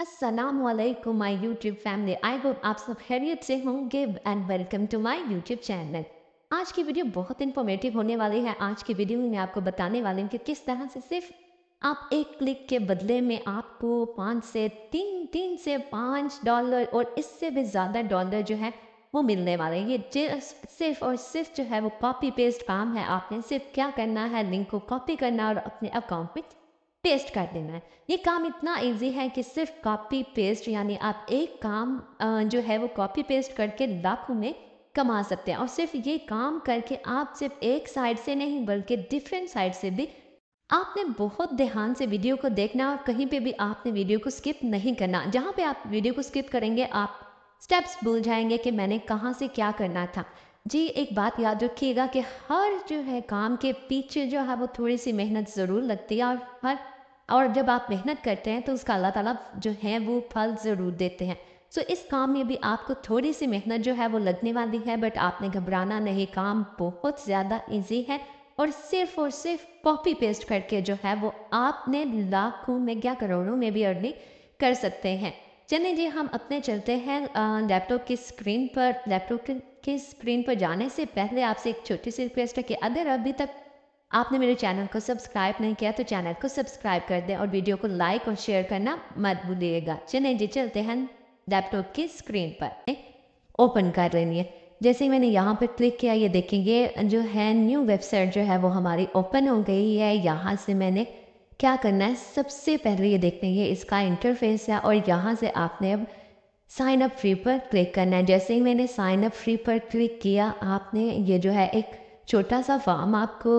Aslam my YouTube family I hope आप सब खैरियत से होंगे and welcome to my YouTube channel आज की वीडियो बहुत इन्फॉर्मेटिव होने वाली है आज की वीडियो में मैं आपको बताने वाली हूँ कि किस तरह से सिर्फ आप एक क्लिक के बदले में आपको पाँच से तीन तीन से पाँच डॉलर और इससे भी ज़्यादा डॉलर जो है वो मिलने वाले हैं ये सिर्फ और सिर्फ जो है वो कॉपी पेस्ट काम है आपने सिर्फ क्या करना है लिंक को कॉपी करना और अपने अकाउंट में पेस्ट कर देना है ये काम इतना इजी है कि सिर्फ कॉपी पेस्ट यानी आप एक काम जो है वो कॉपी पेस्ट करके लाखों में कमा सकते हैं और सिर्फ ये काम करके आप सिर्फ एक साइड से नहीं बल्कि डिफरेंट साइड से भी आपने बहुत ध्यान से वीडियो को देखना और कहीं पे भी आपने वीडियो को स्किप नहीं करना जहाँ पे आप वीडियो को स्किप करेंगे आप स्टेप्स भूल जाएंगे कि मैंने कहाँ से क्या करना था जी एक बात याद रखिएगा कि हर जो है काम के पीछे जो है वो थोड़ी सी मेहनत ज़रूर लगती है और हर और जब आप मेहनत करते हैं तो उसका अल्लाह ताला जो है वो फल ज़रूर देते हैं सो इस काम में भी आपको थोड़ी सी मेहनत जो है वो लगने वाली है बट आपने घबराना नहीं काम बहुत ज़्यादा ईजी है और सिर्फ और सिर्फ कॉपी पेस्ट करके जो है वो आपने लाखों में क्या करोड़ों में भी अर्निंग कर सकते हैं चलिए जी हम अपने चलते हैं लैपटॉप की स्क्रीन पर लैपटॉप की स्क्रीन पर जाने से पहले आपसे एक छोटी सी रिक्वेस्ट है कि अगर अभी तक आपने मेरे चैनल को सब्सक्राइब नहीं किया तो चैनल को सब्सक्राइब कर दें और वीडियो को लाइक और शेयर करना मत भूलिएगा चलिए जी चलते हैं लैपटॉप की स्क्रीन पर ओपन कर लेनी है जैसे ही मैंने यहाँ पर क्लिक किया ये देखेंगे जो है न्यू वेबसाइट जो है वो हमारी ओपन हो गई है यहाँ से मैंने क्या करना है सबसे पहले ये देखते हैं ये इसका इंटरफेस है और यहाँ से आपने अब साइन अप फ्री पर क्लिक करना है जैसे ही मैंने साइन अप फ्री पर क्लिक किया आपने ये जो है एक छोटा सा फॉर्म आपको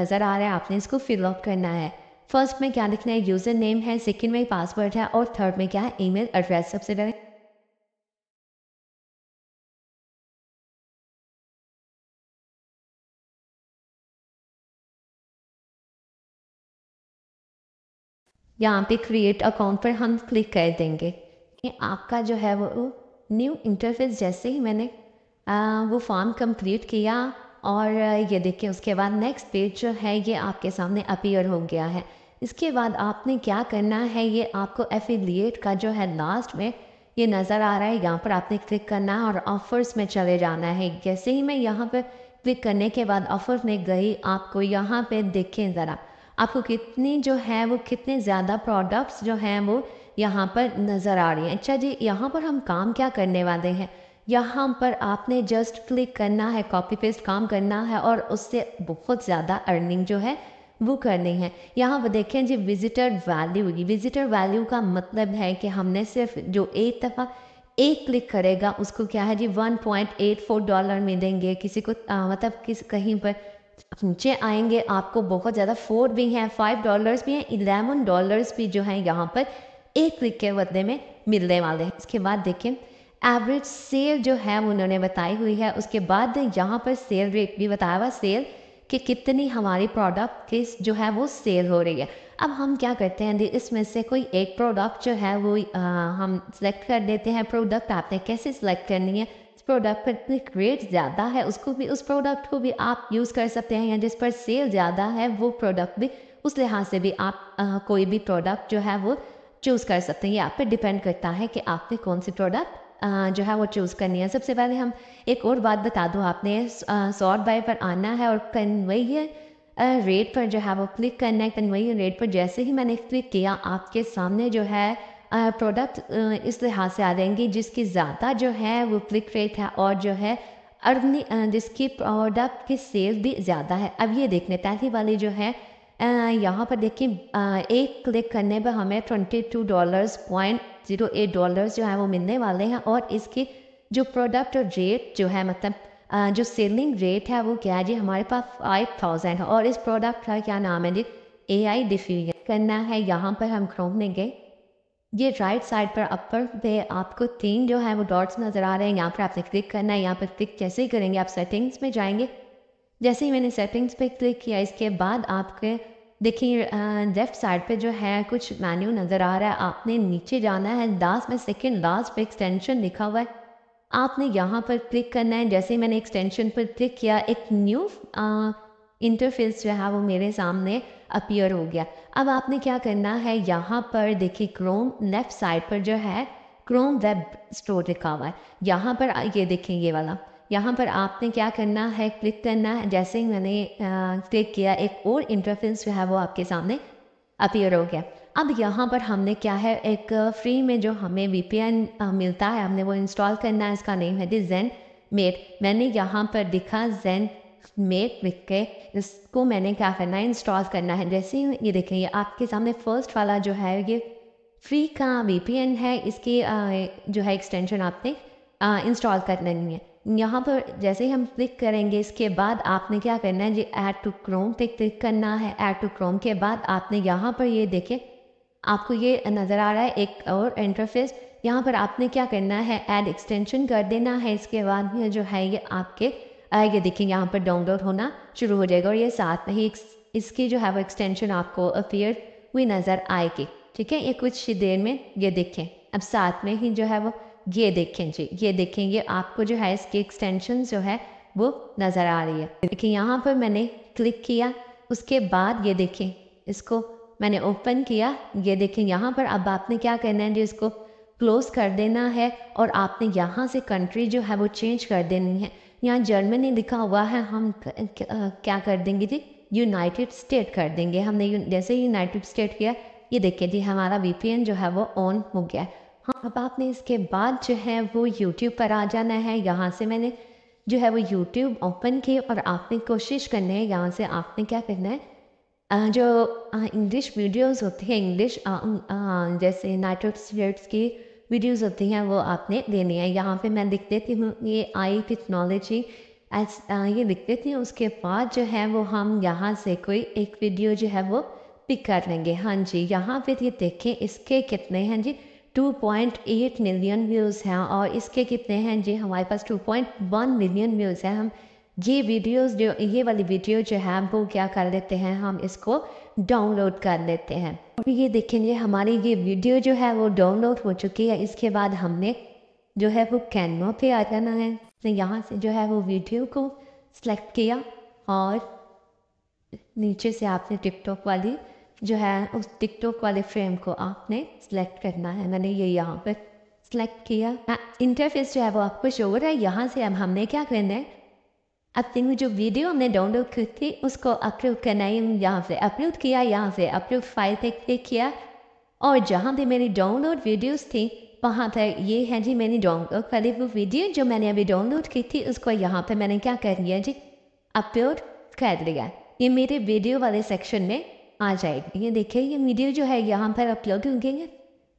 नज़र आ रहा है आपने इसको फिलअप करना है फर्स्ट में क्या लिखना है यूज़र नेम है सेकेंड में पासवर्ड है और थर्ड में क्या है ईमेल एड्रेस सबसे पहले यहाँ पे क्रिएट अकाउंट पर हम क्लिक कर देंगे कि आपका जो है वो न्यू इंटरफेस जैसे ही मैंने आ, वो फॉर्म कंप्लीट किया और ये देखिए उसके बाद नेक्स्ट पेज जो है ये आपके सामने अपीयर हो गया है इसके बाद आपने क्या करना है ये आपको एफिलिएट का जो है लास्ट में ये नज़र आ रहा है यहाँ पर आपने क्लिक करना है और ऑफर्स में चले जाना है जैसे ही मैं यहाँ पर क्लिक करने के बाद ऑफर में गई आपको यहाँ पे देखें ज़रा आपको कितनी जो है वो कितने ज़्यादा प्रोडक्ट्स जो हैं वो यहाँ पर नज़र आ रही हैं अच्छा जी यहाँ पर हम काम क्या करने वाले हैं यहाँ पर आपने जस्ट क्लिक करना है कॉपी पेस्ट काम करना है और उससे बहुत ज़्यादा अर्निंग जो है वो करनी है यहाँ वो देखें जी विजिटर वैल्यू की विजिटर वैल्यू का मतलब है कि हमने सिर्फ जो एक दफ़ा एक क्लिक करेगा उसको क्या है जी 1.84 डॉलर में देंगे किसी को आ, मतलब किस कहीं पर नीचे आएंगे आपको बहुत ज़्यादा फोर भी हैं फाइव डॉलर्स भी हैं इलेवन डॉलर्स भी जो हैं यहाँ पर एक क्लिक के बदले में मिलने वाले हैं इसके बाद देखें एवरेज सेल जो है उन्होंने बताई हुई है उसके बाद यहाँ पर सेल रेट भी बताया हुआ सेल कि कितनी हमारी प्रोडक्ट किस जो है वो सेल हो रही है अब हम क्या करते हैं इसमें से कोई एक प्रोडक्ट जो है वो आ, हम सेलेक्ट कर देते हैं प्रोडक्ट आपने कैसे सिलेक्ट करनी है इस प्रोडक्ट पर इतनी रेट ज़्यादा है उसको भी उस प्रोडक्ट को भी आप यूज़ कर सकते हैं या जिस पर सेल ज़्यादा है वो प्रोडक्ट भी उस लिहाज से भी आप आ, कोई भी प्रोडक्ट जो है वो चूज़ कर सकते हैं ये आप पर डिपेंड करता है कि आपने कौन सी प्रोडक्ट जो है वो चूज़ करनी है सबसे पहले हम एक और बात बता दूँ आपने सॉर्ट बाय पर आना है और कन्वेयर रेट पर जो है वो क्लिक करना है कन्वेयर रेट पर जैसे ही मैंने क्लिक किया आपके सामने जो है प्रोडक्ट इस लिहाज से आ जाएंगे जिसकी ज़्यादा जो है वो क्लिक रेट है और जो है अर्नी जिसकी प्रोडक्ट की सेल भी ज़्यादा है अब ये देखने पहली वाली जो है Uh, यहाँ पर देखिए uh, एक क्लिक करने पर हमें twenty two dollar point zero eight dollar जो है वो मिलने वाले हैं और इसके जो प्रोडक्ट रेट जो है मतलब uh, जो सेलिंग रेट है वो क्या है जी हमारे पास फाइव थाउजेंड है और इस प्रोडक्ट का क्या नाम है जी ए आई डिफ्यूज करना है यहाँ पर हम क्रोम गए ये राइट साइड पर अपर पे आपको तीन जो है वो डॉट्स नज़र आ रहे हैं यहाँ पर आपने क्लिक करना है यहाँ पर क्लिक कैसे ही करेंगे आप सेटिंग्स में जाएंगे जैसे ही मैंने सेटिंग्स पे क्लिक किया इसके बाद आपके देखिए लेफ्ट साइड पे जो है कुछ मेन्यू नज़र आ रहा है आपने नीचे जाना है लास्ट में सेकंड लास्ट पे एक्सटेंशन लिखा हुआ है आपने यहाँ पर क्लिक करना है जैसे मैंने एक्सटेंशन पर क्लिक किया एक न्यू इंटरफेस जो है वो मेरे सामने अपीयर हो गया अब आपने क्या करना है यहाँ पर देखिए क्रोम लेफ्ट साइड पर जो है क्रोम वेब स्टोर लिखा हुआ है यहाँ पर ये देखें ये वाला यहाँ पर आपने क्या करना है क्लिक करना है जैसे ही मैंने क्लिक किया एक और इंटरफेंस जो है वो आपके सामने अपीयर हो गया अब यहाँ पर हमने क्या है एक फ्री में जो हमें वी मिलता है हमने वो इंस्टॉल करना है इसका नेम है दी जेन मेट मैंने यहाँ पर दिखा जेन मेट लिख के इसको मैंने क्या करना है इंस्टॉल करना है जैसे ही ये देखें ये आपके सामने फर्स्ट वाला जो है ये फ्री का वी है इसकी जो है एक्सटेंशन आपने इंस्टॉल कर लेनी है यहाँ पर जैसे ही हम क्लिक करेंगे इसके बाद आपने क्या करना है जी ऐड टू क्रोम पे क्लिक करना है ऐड टू क्रोम के बाद आपने यहाँ पर ये देखे आपको ये नज़र आ रहा है एक और इंटरफेस यहाँ पर आपने क्या करना है ऐड एक्सटेंशन कर देना है इसके बाद में जो है ये आपके ये देखिए यहाँ पर डाउनलोड होना शुरू हो जाएगा और ये साथ में ही इसकी जो है वो एक्सटेंशन आपको अपीयर हुई नज़र आएगी ठीक है ये कुछ देर में ये देखें अब साथ में ही जो है वो ये देखें जी ये देखें ये आपको जो है इसकी एक्सटेंशन जो है वो नज़र आ रही है देखिए यहाँ पर मैंने क्लिक किया उसके बाद ये देखें इसको मैंने ओपन किया ये देखें यहाँ पर अब आपने क्या करना है जी इसको क्लोज़ कर देना है और आपने यहाँ से कंट्री जो है वो चेंज कर देनी है यहाँ जर्मनी लिखा हुआ है हम क्या कर देंगे जी यूनाइटेड स्टेट कर देंगे हमने जैसे यूनाइटेड स्टेट किया ये देखिए जी हमारा वीपीएन जो है वो ऑन हो गया हाँ अब आपने इसके बाद जो है वो यूट्यूब पर आ जाना है यहाँ से मैंने जो है वो यूट्यूब ओपन की और आपने कोशिश करनी है यहाँ से आपने क्या करना है जो इंग्लिश वीडियोस होती हैं इंग्लिश जैसे नाइट स्टेट्स की वीडियोस होती हैं वो आपने देनी है यहाँ पे मैं लिख देती हूँ ये आई टेक्नोलॉजी एस ये लिख देती हूँ उसके बाद जो है वो हम यहाँ से कोई एक वीडियो जो है वो पिक कर लेंगे हाँ जी यहाँ पे ये देखें इसके कितने हैं जी 2.8 मिलियन व्यूज़ हैं और इसके कितने हैं जी हमारे पास 2.1 मिलियन व्यूज़ हैं हम ये वीडियोस जो ये वाली वीडियो जो है वो क्या कर लेते हैं हम इसको डाउनलोड कर लेते हैं और ये देखेंगे हमारी ये वीडियो जो है वो डाउनलोड हो चुकी है इसके बाद हमने जो है वो कैनवा पे आ जाना है तो यहाँ से जो है वो वीडियो को सेलेक्ट किया और नीचे से आपने टिकटॉक वाली जो है उस टिकटॉक वाले फ्रेम को आपने सेलेक्ट करना है मैंने ये यहाँ पर सेलेक्ट किया इंटरफेस हाँ, जो है वो आपको शो हो रहा है यहाँ से अब हमने क्या करना है तीन जो वीडियो हमने डाउनलोड की थी उसको अप्रूव करना है यहाँ से अपलोड किया यहाँ से अप्रूव फाइल पे क्लिक किया और जहाँ पे मेरी डाउनलोड वीडियोस थी वहाँ पर ये है जी मैंने डाउनलोड वाली वो वीडियो जो मैंने अभी डाउनलोड की थी उसको यहाँ पे मैंने क्या कर लिया जी अपलोड कर लिया ये मेरे वीडियो वाले सेक्शन में आ जाएगी ये देखिए ये वीडियो जो है यहाँ पर अपलोड होंगे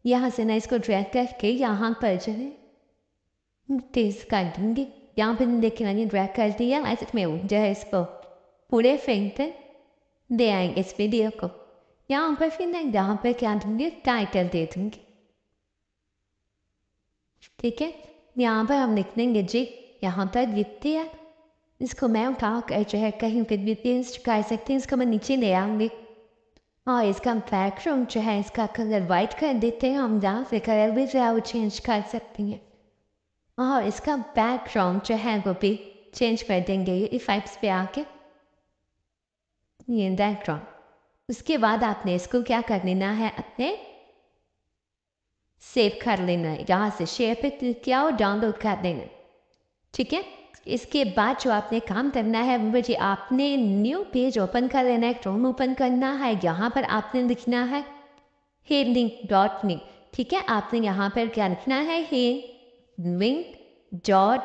यहाँ से ना इसको ड्रैग करके यहाँ पर जो है तेज़ कर दूँगी यहाँ पर देखिए मैंने ड्रैग कर दिया ऐसे में वो जो है इसको पूरे फेंकते दे आएंगे इस वीडियो को यहाँ पर फिर ना यहाँ पर क्या दूँगी टाइटल दे दूँगी ठीक है यहाँ पर हम लिख देंगे जी यहाँ पर द्वितीय इसको मैं उठा कर जो है कहीं पर द्वितीय कर सकते हैं इसको मैं नीचे ले आऊँगी Ó, esse कंपैक्शन जो है इसका कलर वाइट कर देते हैं हम जहाँ से कलर भी जो है वो चेंज कर सकते हैं और हाँ, इसका बैकग्राउंड जो है वो भी चेंज कर देंगे ये इफेक्ट्स पे आके ये बैकग्राउंड उसके बाद आपने इसको क्या कर लेना है अपने सेव कर लेना है यहाँ से शेयर पे क्लिक किया और डाउनलोड कर लेना ठीक है इसके बाद जो आपने काम करना है वो जी आपने न्यू पेज ओपन कर लेना है क्रोम ओपन करना है यहाँ पर आपने लिखना है हे लिंक डॉट लिंक ठीक है आपने यहाँ पर क्या लिखना है हे लिंक डॉट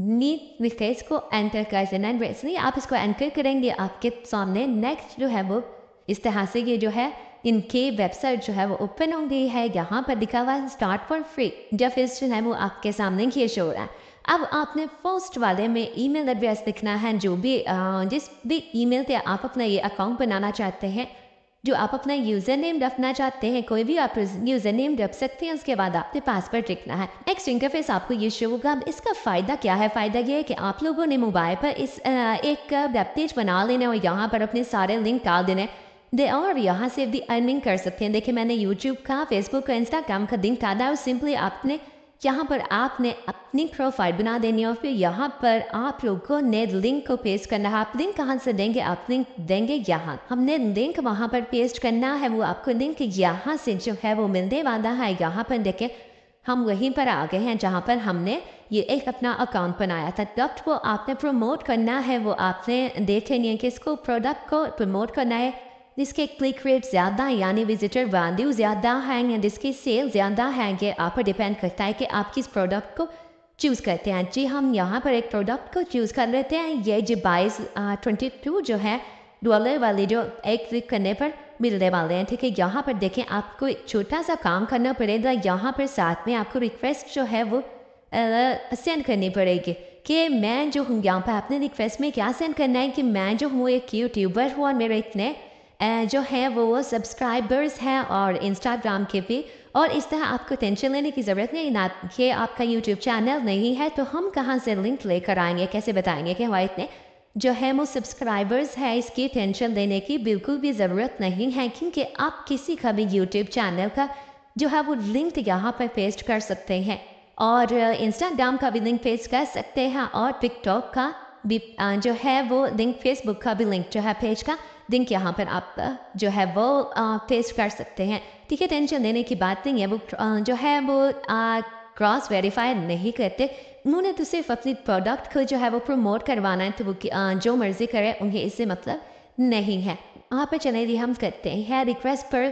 नीट लिखकर इसको एंटर कर देना है नहीं आप इसको एंटर करेंगे आपके सामने नेक्स्ट जो है वो इस तरह से ये जो है इनके वेबसाइट जो है वो ओपन हो गई है यहाँ पर लिखा हुआ है स्टार्ट फॉर फ्री जब फिर जो है वो आपके सामने खींच हो रहा है अब आपने फर्स्ट वाले में ईमेल एड्रेस लिखना है जो भी जिस भी ईमेल पे आप अपना ये अकाउंट बनाना चाहते हैं जो आप अपना यूजर नेम रखना चाहते हैं कोई भी आप यूजर नेम रख सकते हैं उसके बाद आपने पासवर्ड लिखना है नेक्स्ट इंटरफेस आपको ये शो होगा अब इसका फायदा क्या है फायदा ये है कि आप लोगों ने मोबाइल पर इस एक वेब पेज बना लेना है और यहाँ पर अपने सारे लिंक डाल देने दे और यहाँ से भी अर्निंग कर सकते हैं देखिए मैंने यूट्यूब का फेसबुक का इंस्टाग्राम का लिंक डाला और सिंपली आपने यहाँ पर आपने अपनी प्रोफाइल बना देनी है और फिर यहाँ पर आप लोगों ने लिंक को पेस्ट करना है आप लिंक कहाँ से देंगे आप लिंक देंगे यहाँ हमने लिंक वहाँ पर पेस्ट करना है वो आपको लिंक यहाँ से जो है वो मिलने वाला है यहाँ पर देखे हम वहीं पर आ गए हैं जहाँ पर हमने ये एक अपना अकाउंट बनाया था प्रोडक्ट को आपने प्रमोट करना है वो आपने है किसको प्रोडक्ट को प्रमोट करना है जिसके क्लिक रेट ज़्यादा यानी विजिटर वैल्यू ज़्यादा है या जिसकी सेल ज़्यादा है ये आप पर डिपेंड करता है कि आप किस प्रोडक्ट को चूज़ करते हैं जी हम यहाँ पर एक प्रोडक्ट को चूज़ कर लेते हैं ये जो बाईस ट्वेंटी टू जो है डॉलर वाले जो एक क्लिक करने पर मिलने वाले हैं ठीक है यहाँ पर देखें आपको एक छोटा सा काम करना पड़ेगा यहाँ पर साथ में आपको रिक्वेस्ट जो है वो सेंड करनी पड़ेगी कि मैं जो हूँ यहाँ पर आपने रिक्वेस्ट में क्या सेंड करना है कि मैं जो हूँ एक यूट्यूबर हूँ और मेरे इतने जो है वो सब्सक्राइबर्स हैं और इंस्टाग्राम के भी और इस तरह आपको टेंशन लेने की ज़रूरत नहीं ना कि आपका यूट्यूब चैनल नहीं है तो हम कहाँ से लिंक लेकर आएंगे कैसे बताएंगे कि हमारे इतने जो है वो सब्सक्राइबर्स है इसकी टेंशन लेने की बिल्कुल भी ज़रूरत नहीं है क्योंकि आप किसी का भी यूट्यूब चैनल का जो है वो लिंक यहाँ पर पेस्ट कर सकते हैं और इंस्टाग्राम का भी लिंक पेस्ट कर सकते हैं और टिकटॉक का भी जो है वो लिंक फेसबुक का भी लिंक जो है पेज का दिन के यहाँ पर आप जो है वो टेस्ट कर सकते हैं ठीक है टेंशन लेने की बात नहीं है वो जो है वो क्रॉस वेरीफाई नहीं करते उन्होंने तो सिर्फ अपनी प्रोडक्ट को जो है वो प्रमोट करवाना है तो वो जो मर्ज़ी करे उन्हें इससे मतलब नहीं है वहाँ पर चले हम करते हैं रिक्वेस्ट पर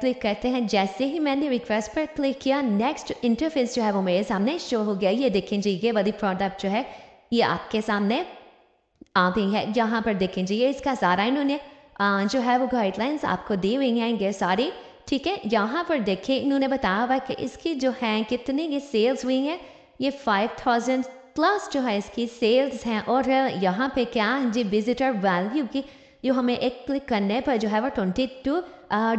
क्लिक करते हैं जैसे ही मैंने रिक्वेस्ट पर क्लिक किया नेक्स्ट इंटरफेस जो है वो मेरे सामने शो हो गया ये देखें जी ये वाली प्रोडक्ट जो है ये आपके सामने आती है यहाँ पर देखें जी ये इसका सारा इन्होंने जो है वो गाइडलाइंस आपको दी हुई हैं ये सारी ठीक है यहाँ पर देखें इन्होंने बताया हुआ कि इसकी जो है कितने ये सेल्स हुई हैं ये फाइव थाउजेंड प्लस जो है इसकी सेल्स हैं और यहाँ पे क्या जी विजिटर वैल्यू की जो हमें एक क्लिक करने पर जो है वो ट्वेंटी टू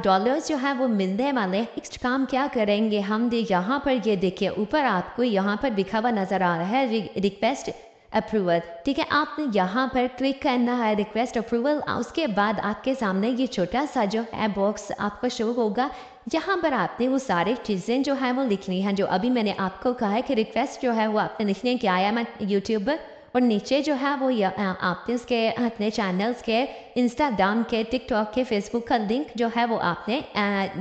डॉलर्स जो है वो मिलने वाले नेक्स्ट काम क्या करेंगे हम यहाँ पर ये देखिए ऊपर आपको यहाँ पर दिखा हुआ नज़र आ रहा है रिक्वेस्ट अप्रूवल ठीक है आपने यहाँ पर क्लिक करना है रिक्वेस्ट अप्रूवल उसके बाद आपके सामने ये छोटा सा जो है बॉक्स आपको शो होगा यहाँ पर आपने वो सारे चीज़ें जो है वो लिखनी है जो अभी मैंने आपको कहा है कि रिक्वेस्ट जो है वो आपने लिखने आया मैं यूट्यूब पर और नीचे जो है वो आपने उसके अपने चैनल्स के इंस्टाग्राम के टिकटॉक के फेसबुक का लिंक जो है वो आपने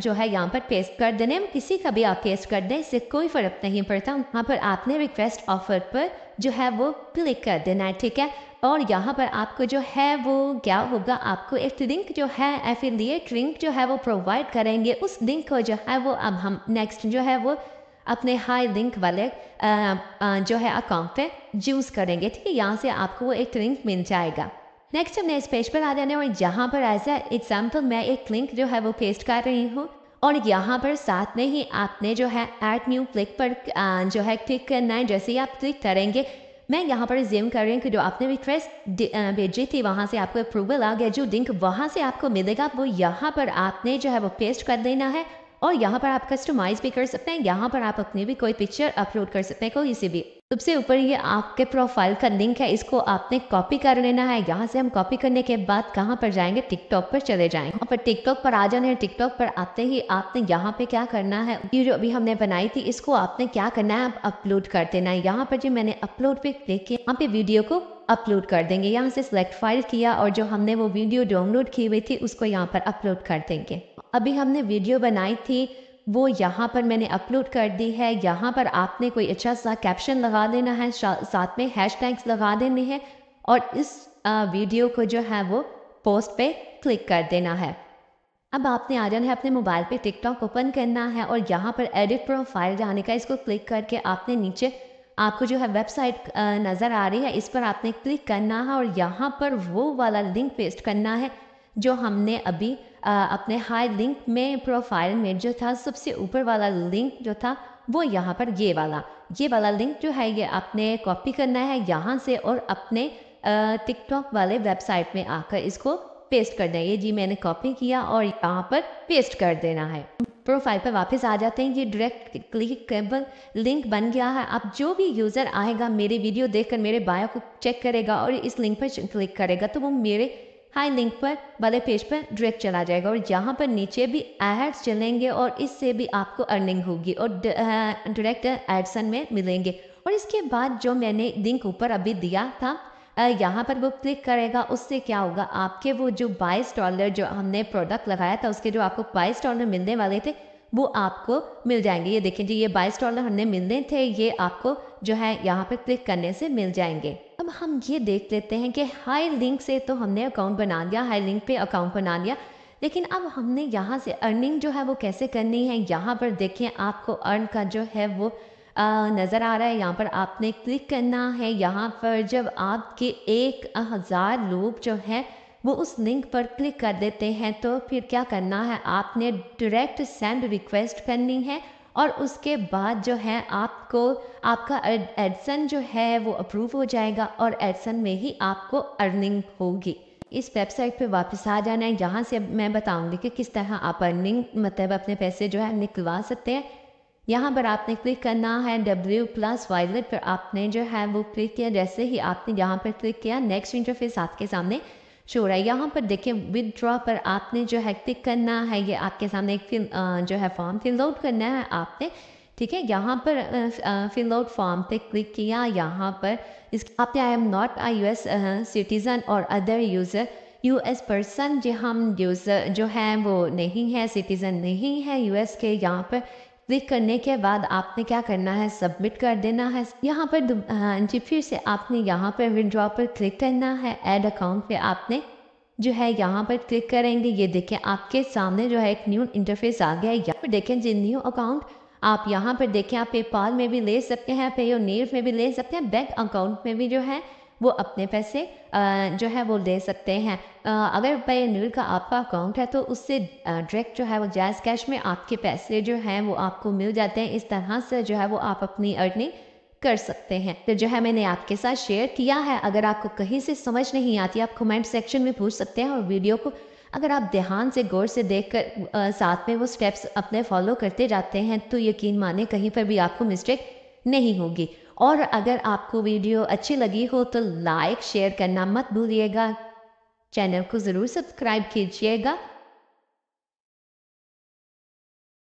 जो है यहाँ पर पेस्ट कर देने किसी का भी आप पेस्ट कर दें इससे कोई फ़र्क नहीं पड़ता यहाँ पर आपने रिक्वेस्ट ऑफर पर जो है वो क्लिक कर देना है ठीक है और यहाँ पर आपको जो है वो क्या होगा आपको एक लिंक जो है एफिलिएट लिंक जो है वो प्रोवाइड करेंगे उस लिंक को जो है वो अब हम नेक्स्ट जो है वो अपने हाई लिंक वाले जो है अकाउंट पे यूज़ करेंगे ठीक है यहाँ से आपको वो एक लिंक मिल जाएगा नेक्स्ट हमने इस पेज पर आ जाने और यहाँ पर एज ए एग्जाम्पल मैं एक लिंक जो है वो पेस्ट कर रही हूँ और यहाँ पर साथ में ही आपने जो है एट न्यू क्लिक पर जो है क्लिक करना है जैसे ही आप क्लिक करेंगे मैं यहाँ पर जिम कर रही हूँ कि जो आपने रिक्वेस्ट भेजी थी वहाँ से आपको अप्रूवल आ गया जो लिंक वहाँ से आपको मिलेगा वो यहाँ पर आपने जो है वो पेस्ट कर देना है और यहाँ पर आप कस्टमाइज भी कर सकते हैं यहाँ पर आप अपनी भी कोई पिक्चर अपलोड कर सकते हैं कोई से भी सबसे ऊपर ये आपके प्रोफाइल का लिंक है इसको आपने कॉपी कर लेना है यहाँ से हम कॉपी करने के बाद कहाँ पर जाएंगे टिकटॉक पर चले जाएंगे और टिकटॉक पर आ जाने टिकटॉक पर आते ही आपने यहाँ पे क्या करना है ये जो अभी हमने बनाई थी इसको आपने क्या करना है आप अपलोड कर देना है यहाँ पर जो मैंने अपलोड पे क्लिक किया यहाँ पे वीडियो को अपलोड कर देंगे यहाँ से सिलेक्ट फाइल किया और जो हमने वो वीडियो डाउनलोड की हुई थी उसको यहाँ पर अपलोड कर देंगे अभी हमने वीडियो बनाई थी वो यहाँ पर मैंने अपलोड कर दी है यहाँ पर आपने कोई अच्छा सा कैप्शन लगा देना है साथ में हैश लगा देने हैं और इस वीडियो को जो है वो पोस्ट पे क्लिक कर देना है अब आपने आ जाना है अपने मोबाइल पे टिकटॉक ओपन करना है और यहाँ पर एडिट प्रोफाइल जाने का इसको क्लिक करके आपने नीचे आपको जो है वेबसाइट नज़र आ रही है इस पर आपने क्लिक करना है और यहाँ पर वो वाला लिंक पेस्ट करना है जो हमने अभी अपने हाई लिंक में प्रोफाइल में जो था सबसे ऊपर वाला लिंक जो था वो यहाँ पर ये वाला ये वाला लिंक जो है ये आपने कॉपी करना है यहाँ से और अपने टिकटॉक वाले वेबसाइट में आकर इसको पेस्ट कर दें ये जी मैंने कॉपी किया और यहाँ पर पेस्ट कर देना है प्रोफाइल पर वापस आ जाते हैं ये डायरेक्ट क्लिकेबल लिंक बन गया है अब जो भी यूज़र आएगा मेरे वीडियो देखकर मेरे बायो को चेक करेगा और इस लिंक पर क्लिक करेगा तो वो मेरे हाई लिंक पर वाले पेज पर डायरेक्ट चला जाएगा और यहाँ पर नीचे भी एड्स चलेंगे और इससे भी आपको अर्निंग होगी और डायरेक्ट एडसन में मिलेंगे और इसके बाद जो मैंने लिंक ऊपर अभी दिया था यहाँ पर वो क्लिक करेगा उससे क्या होगा आपके वो जो बाईस डॉलर जो हमने प्रोडक्ट लगाया था उसके जो आपको बाईस डॉलर मिलने वाले थे वो आपको मिल जाएंगे ये देखें जी ये बाईस डॉलर हमने मिलने थे ये आपको जो है यहाँ पर क्लिक करने से मिल जाएंगे अब हम ये देख लेते हैं कि हाई लिंक से तो हमने अकाउंट बना लिया हाई लिंक पे अकाउंट बना लिया लेकिन अब हमने यहाँ से अर्निंग जो है वो कैसे करनी है यहाँ पर देखें आपको अर्न का जो है वो नज़र आ रहा है यहाँ पर आपने क्लिक करना है यहाँ पर जब आपके एक हज़ार लोग जो है वो उस लिंक पर क्लिक कर देते हैं तो फिर क्या करना है आपने डायरेक्ट सेंड रिक्वेस्ट करनी है और उसके बाद जो है आपको आपका एडसन जो है वो अप्रूव हो जाएगा और एडसन में ही आपको अर्निंग होगी इस वेबसाइट पे वापस आ जाना है यहाँ से मैं बताऊंगी कि किस तरह आप अर्निंग मतलब अपने पैसे जो है निकलवा सकते हैं यहाँ पर आपने क्लिक करना है डब्ल्यू प्लस वायलेट पर आपने जो है वो क्लिक किया जैसे ही आपने यहाँ पर क्लिक किया नेक्स्ट इंटरफेस आपके सामने शो रहा है यहाँ पर देखिए विदड्रॉ पर आपने जो है क्लिक करना है ये आपके सामने एक फिल जो है फॉर्म फिल आउट करना है आपने ठीक है यहाँ पर फिल आउट फॉर्म पे क्लिक किया यहाँ पर इस आपने I am not I U S citizen और other user U S person जो हम यूज़र जो है वो नहीं है सिटीज़न नहीं है यू एस के यहाँ पर क्लिक करने के बाद आपने क्या करना है सबमिट कर देना है यहाँ पर हाँ जी फिर से आपने यहाँ पर विड्रॉ पर क्लिक करना है एड अकाउंट पे आपने जो है यहाँ पर क्लिक करेंगे ये देखें आपके सामने जो है एक न्यू इंटरफेस आ गया है यहाँ पर देखें जी न्यू अकाउंट आप यहाँ पर देखें आप पेपाल में भी ले सकते हैं पे योर में भी ले सकते हैं बैंक अकाउंट में भी जो है वो अपने पैसे जो है वो ले सकते हैं अगर पे नील का आपका अकाउंट है तो उससे डायरेक्ट जो है वो जैज़ कैश में आपके पैसे जो हैं वो आपको मिल जाते हैं इस तरह से जो है वो आप अपनी अर्निंग कर सकते हैं तो जो है मैंने आपके साथ शेयर किया है अगर आपको कहीं से समझ नहीं आती आप कमेंट सेक्शन में पूछ सकते हैं और वीडियो को अगर आप ध्यान से गौर से देख कर आ, साथ में वो स्टेप्स अपने फॉलो करते जाते हैं तो यकीन माने कहीं पर भी आपको मिस्टेक नहीं होगी और अगर आपको वीडियो अच्छी लगी हो तो लाइक शेयर करना मत भूलिएगा चैनल को ज़रूर सब्सक्राइब कीजिएगा